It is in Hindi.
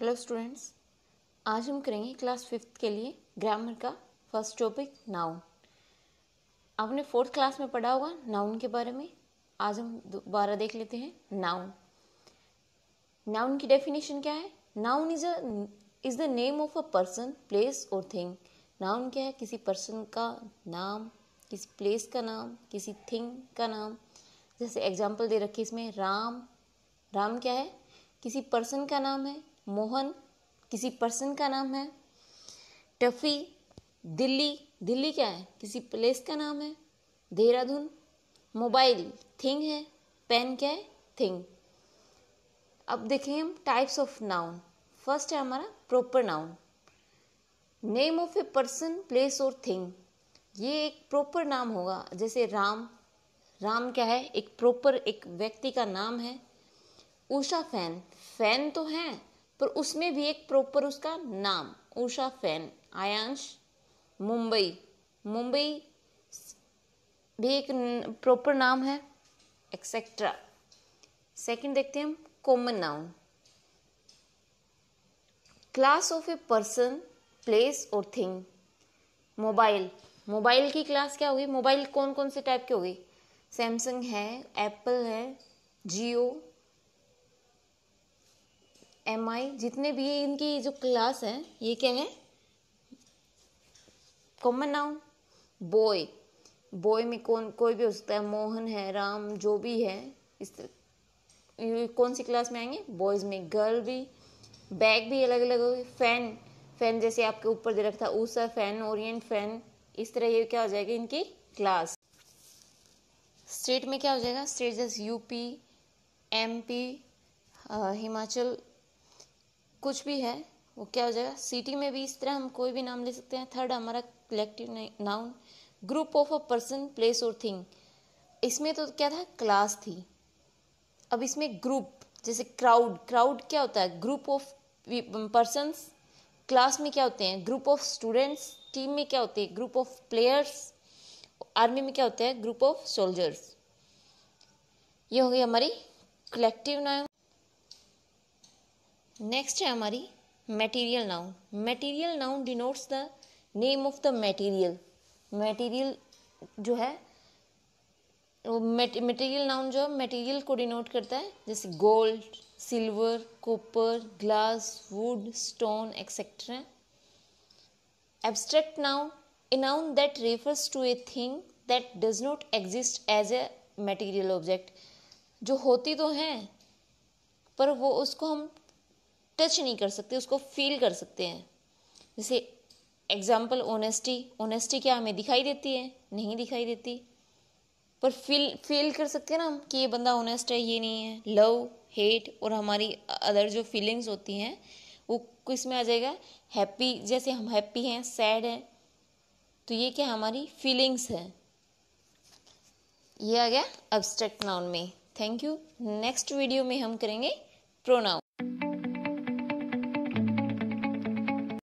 हेलो स्टूडेंट्स आज हम करेंगे क्लास फिफ्थ के लिए ग्रामर का फर्स्ट टॉपिक नाउन आपने फोर्थ क्लास में पढ़ा होगा नाउन के बारे में आज हम दोबारा देख लेते हैं नाउन नाउन की डेफिनेशन क्या है noun is a is the name of a person place और थिंग नाउन क्या है किसी पर्सन का नाम किसी प्लेस का नाम किसी थिंग का नाम जैसे एग्जाम्पल दे रखी इसमें राम राम क्या है किसी पर्सन का नाम है मोहन किसी पर्सन का नाम है टफ़ी दिल्ली दिल्ली क्या है किसी प्लेस का नाम है देहरादून मोबाइल थिंग है पेन क्या है थिंग अब देखें हम टाइप्स ऑफ नाउन फर्स्ट है हमारा proper noun name of a person place और थिंग ये एक प्रॉपर नाम होगा जैसे राम राम क्या है एक प्रॉपर एक व्यक्ति का नाम है उषा फैन फैन तो हैं पर उसमें भी एक प्रॉपर उसका नाम उषा फैन आयांश मुंबई मुंबई भी एक प्रॉपर नाम है एक्सेट्रा सेकंड देखते हैं हम common noun class of a person place और थिंग मोबाइल मोबाइल की क्लास क्या होगी मोबाइल कौन कौन से टाइप के होगी सैमसंग है एप्पल है जियो एम आई जितने भी इनकी जो क्लास है ये क्या है कॉमन नाउन बॉय बॉय में कौन कोई भी हो सकता है मोहन है राम जो भी है इस कौन सी क्लास में आएंगे बॉयज़ में गर्ल भी बैग भी अलग अलग होगी फैन फैन जैसे आपके ऊपर दे रखा ऊषा फैन ओरिएंट फैन इस तरह ये क्या हो जाएगी इनकी क्लास स्टेट में क्या हो जाएगा स्टेट जैसे यूपी एमपी हिमाचल कुछ भी है वो क्या हो जाएगा सिटी में भी इस तरह हम कोई भी नाम ले सकते हैं थर्ड हमारा collective noun group of a person place और थिंग इसमें तो क्या था क्लास थी अब इसमें ग्रुप जैसे क्राउड क्राउड क्या होता है ग्रुप ऑफ पर्सनस क्लास में क्या होते हैं ग्रुप ऑफ स्टूडेंट्स टीम में क्या होते हैं ग्रुप ऑफ प्लेयर्स आर्मी में क्या होते हैं ग्रुप ऑफ सोल्जर्स ये हो गई हमारी कलेक्टिव नाउन नेक्स्ट है हमारी material noun material noun denotes the name of the material material जो है वो मटेरियल नाउन जो है मटेरियल को डिनोट करता है जैसे gold silver copper glass wood stone etcetera abstract noun a noun that refers to a thing that does not exist as a material object जो होती तो हैं पर वो उसको हम टच नहीं कर सकते उसको फील कर सकते हैं जैसे एग्जाम्पल ओनेस्टी ओनेस्टी क्या हमें दिखाई देती है नहीं दिखाई देती पर फील फील कर सकते हैं ना हम कि ये बंदा ऑनेस्ट है ये नहीं है लव हेट और हमारी अदर जो फीलिंग्स होती हैं वो किस में आ जाएगा हैप्पी जैसे हम हैप्पी हैं सैड हैं तो ये क्या हमारी फीलिंग्स हैं ये आ गया अब्स्ट्रैक्ट नाउन में थैंक यू नेक्स्ट वीडियो में हम करेंगे प्रोनाउन